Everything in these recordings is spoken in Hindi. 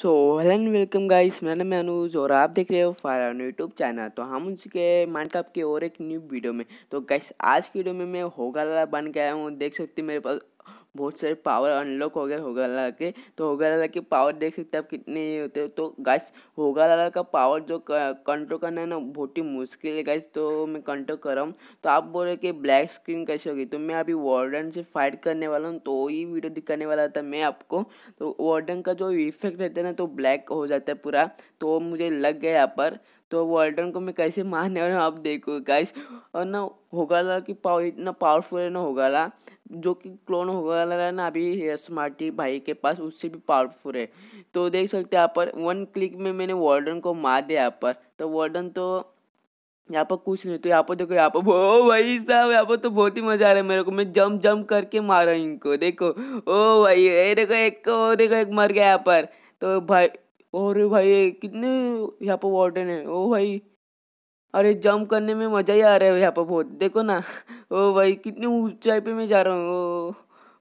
so hello and welcome guys मेरा नाम है अनुज और आप देख रहे हो फायर ऑन यूट्यूब चैनल तो हम उसके माइनक्राफ्ट के और एक न्यू वीडियो में तो गाइस आज की वीडियो में मैं होगा बन गया हूँ देख सकते मेरे पास बहुत सारे पावर अनलॉक हो गए होगा लाला के तो होगा लाला के पावर देख सकते हैं आप कितने होते हैं तो गाइस होगा लाला का पावर जो कंट्रोल करना है ना बहुत ही मुश्किल है गाइस तो मैं कंट्रोल कर रहा हूँ तो आप बोल रहे कि ब्लैक स्क्रीन कैसे होगी तो मैं अभी वार्डन से फाइट करने वाला हूँ तो ही वीडियो दिखाने वाला था मैं आपको तो वार्डन का जो इफेक्ट रहता है ना तो ब्लैक हो जाता है पूरा तो मुझे लग गया यहाँ पर तो वार्डन को मैं कैसे मारने वाला हूँ आप देखो गाइस और ना होगाला कि पावर इतना पावरफुल है ना होगाला जो कि क्लोन होगाला है ना अभी स्मार्टी भाई के पास उससे भी पावरफुल है तो देख सकते यहाँ पर वन क्लिक में मैंने वॉल्डन को मार दिया यहाँ पर तो वार्डन तो यहाँ पर कुछ नहीं तो यहाँ पर देखो यहाँ पर ओ भाई साहब यहाँ पर तो बहुत ही मजा आ रहा है मेरे को मैं जंप जम करके मारा इनको देखो ओ भाई ए देखो एक को देखो एक मर गया यहाँ पर तो भाई और भाई कितने यहाँ पर वार्डन है ओ भाई अरे जंप करने में मज़ा ही आ रहा है यहाँ पर बहुत देखो ना ओ भाई कितनी ऊंचाई पे मैं जा रहा हूँ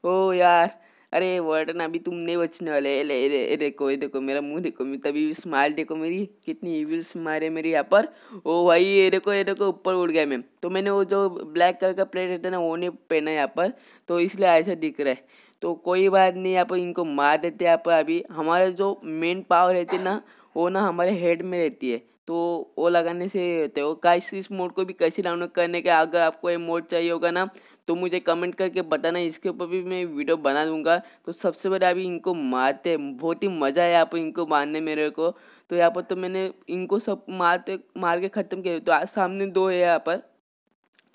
ओ ओ यार अरे वार्डन अभी तुम नहीं बचने वाले ले अरे देखो ये देखो मेरा मुंह देखो मैं तभी स्माइल देखो मेरी कितनी ईविल्स मारे मेरी यहाँ पर ओ भाई ये देखो ये देखो ऊपर उड़ गया मैं तो मैंने वो जो ब्लैक कलर का प्लेट रहता है ना वो नहीं पहना यहाँ पर तो इसलिए ऐसा दिख रहा है तो कोई बात नहीं यहाँ पर इनको मार देते यहाँ पर अभी हमारे जो मेन पावर रहती है ना वो ना हमारे हेड में रहती है तो वो लगाने से होते हो काश इस मोड को भी कैसे डाउनलोड करने का अगर आपको ये मोड चाहिए होगा ना तो मुझे कमेंट करके बताना इसके ऊपर भी मैं वीडियो बना दूंगा तो सबसे पहले अभी इनको मारते हैं बहुत ही मज़ा है यहाँ पर इनको मारने मेरे को तो यहाँ पर तो मैंने इनको सब मारते मार के ख़त्म किया तो आज सामने दो है यहाँ पर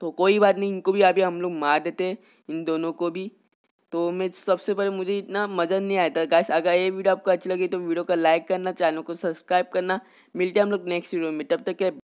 तो कोई बात नहीं इनको भी अभी हम लोग मार देते हैं इन दोनों को भी तो मैं सबसे पहले मुझे इतना मज़ा नहीं आया था गाइस अगर ये वीडियो आपको अच्छी लगी तो वीडियो का लाइक करना चैनल को सब्सक्राइब करना मिलते हैं हम लोग नेक्स्ट वीडियो में तब तक के